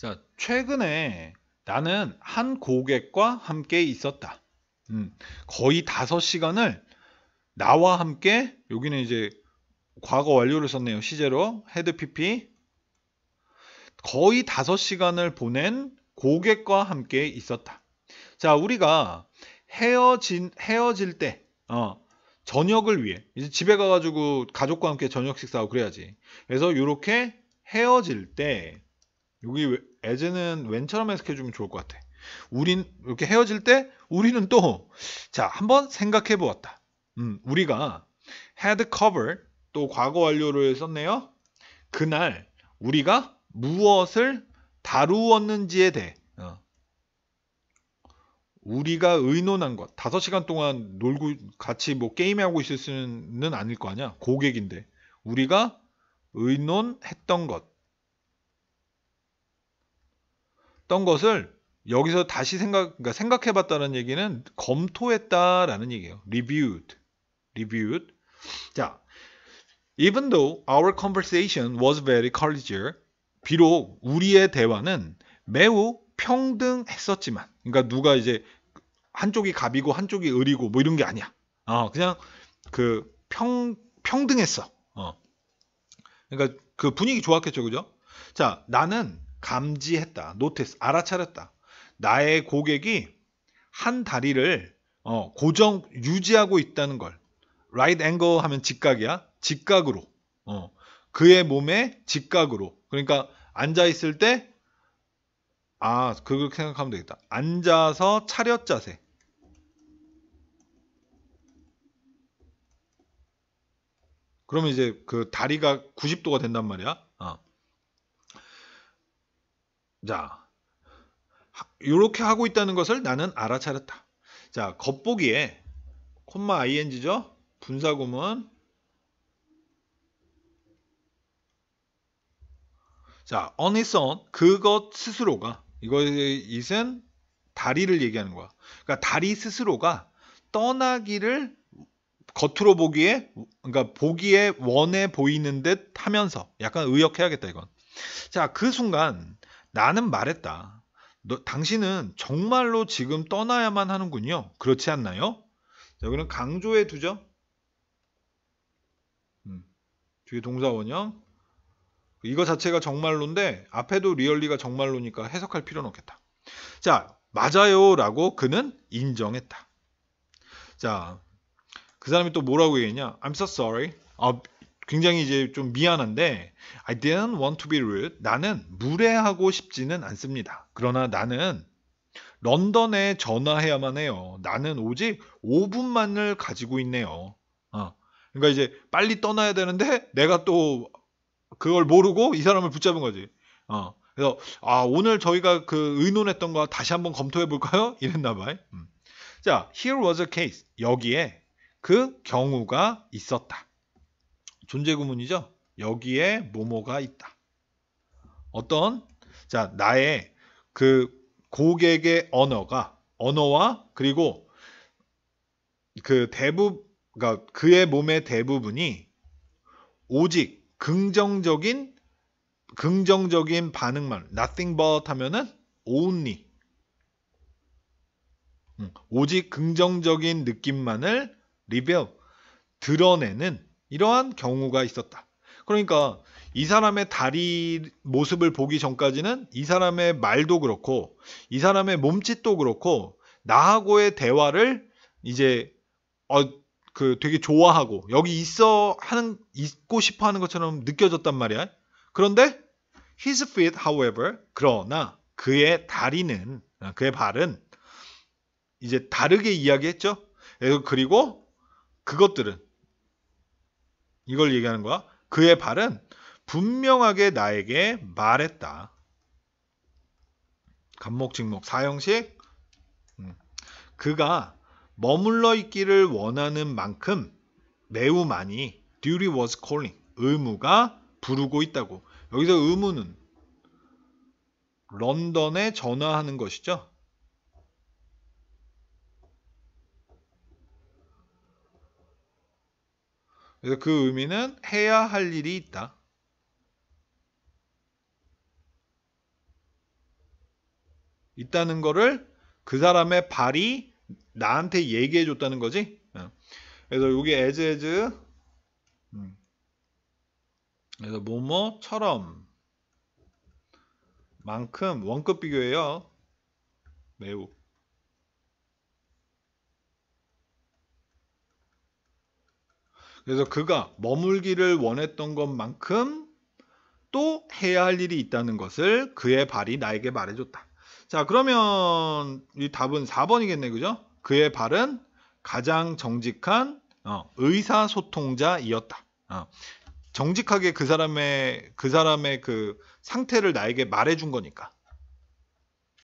자, 최근에 나는 한 고객과 함께 있었다. 음, 거의 5시간을 나와 함께 여기는 이제 과거 완료를 썼네요. 시제로 헤드 PP 거의 5시간을 보낸 고객과 함께 있었다. 자, 우리가 헤어진 헤어질 때 어, 저녁을 위해 이제 집에 가가지고 가족과 함께 저녁 식사하고 그래야지. 그래서 이렇게 헤어질 때 여기 에제는 웬처럼 해석해 주면 좋을 것 같아. 우린 이렇게 헤어질 때 우리는 또 자 한번 생각해 보았다. 음, 우리가 had covered 또 과거 완료를 썼네요. 그날 우리가 무엇을 다루었는지에 대해 어. 우리가 의논한 것 5시간 동안 놀고 같이 뭐 게임하고 있을 수는 아닐 거 아니야 고객인데 우리가 의논했던 것 했던 것을 여기서 다시 생각 그러니까 생각해 봤다는 얘기는 검토했다라는 얘기예요. reviewed. reviewed. 자. Even though our conversation was very c o l d i a l 비록 우리의 대화는 매우 평등했었지만, 그러니까 누가 이제 한쪽이 갑이고 한쪽이 을이고 뭐 이런 게 아니야. 어, 그냥 그 평, 평등했어. 어. 그러니까 그 분위기 좋았겠죠, 그죠? 자, 나는 감지했다. 노티스 알아차렸다. 나의 고객이 한 다리를 어, 고정 유지하고 있다는 걸 right angle 하면 직각이야. 직각으로. 어, 그의 몸에 직각으로. 그러니까 앉아 있을 때 아, 그걸 생각하면 되겠다. 앉아서 차렷 자세. 그러면 이제 그 다리가 90도가 된단 말이야. 어. 자, 이렇게 하고 있다는 것을 나는 알아차렸다. 자, 겉보기에 콤마 ing죠? 분사구문 자, on his own 그것 스스로가 이거 이은 다리를 얘기하는 거야. 그러니까 다리 스스로가 떠나기를 겉으로 보기에 그러니까 보기에 원해 보이는 듯 하면서 약간 의역해야겠다 이건. 자, 그 순간 나는 말했다. 너, 당신은 정말로 지금 떠나야만 하는군요. 그렇지 않나요? 여기는 강조의 두죠. 음, 뒤에 동사원형. 이거 자체가 정말로인데 앞에도 리얼리가 정말로니까 해석할 필요는 없겠다. 자, 맞아요라고 그는 인정했다. 자, 그 사람이 또 뭐라고 얘기했냐? I'm so sorry. 어, 굉장히 이제 좀 미안한데 I didn't want to be rude. 나는 무례하고 싶지는 않습니다. 그러나 나는 런던에 전화해야만 해요. 나는 오직 5분만을 가지고 있네요. 어. 그러니까 이제 빨리 떠나야 되는데 내가 또 그걸 모르고 이 사람을 붙잡은 거지. 어. 그래서 아 오늘 저희가 그 의논했던 거 다시 한번 검토해 볼까요? 이랬나 봐요. 음. 자, here was a case. 여기에 그 경우가 있었다. 존재 구문이죠. 여기에 뭐뭐가 있다. 어떤 자 나의 그 고객의 언어가 언어와 그리고 그 대부 그러니까 그의 몸의 대부분이 오직 긍정적인 긍정적인 반응만 nothing but 하면은 only 오직 긍정적인 느낌만을 리뷰 드러내는 이러한 경우가 있었다. 그러니까 이 사람의 다리 모습을 보기 전까지는 이 사람의 말도 그렇고 이 사람의 몸짓도 그렇고 나하고의 대화를 이제 어, 그 되게 좋아하고 여기 있어 하는 있고 싶어 하는 것처럼 느껴졌단 말이야. 그런데 his feet however 그러나 그의 다리는 그의 발은 이제 다르게 이야기했죠. 그리고 그것들은 이걸 얘기하는 거야. 그의 발은 분명하게 나에게 말했다. 감목 직목, 사형식. 음. 그가 머물러 있기를 원하는 만큼 매우 많이 duty was calling 의무가 부르고 있다고. 여기서 의무는 런던에 전화하는 것이죠. 그래서 그 의미는 해야 할 일이 있다. 있다는 거를 그 사람의 발이 나한테 얘기해 줬다는 거지. 어. 그래서 여기 as as 음. 그래서 뭐뭐처럼 만큼 원급 비교예요. 매우 그래서 그가 머물기를 원했던 것만큼 또 해야 할 일이 있다는 것을 그의 발이 나에게 말해줬다. 자, 그러면 이 답은 4번이겠네, 그죠? 그의 발은 가장 정직한 어, 의사소통자이었다. 어, 정직하게 그 사람의 그 사람의 그 상태를 나에게 말해준 거니까.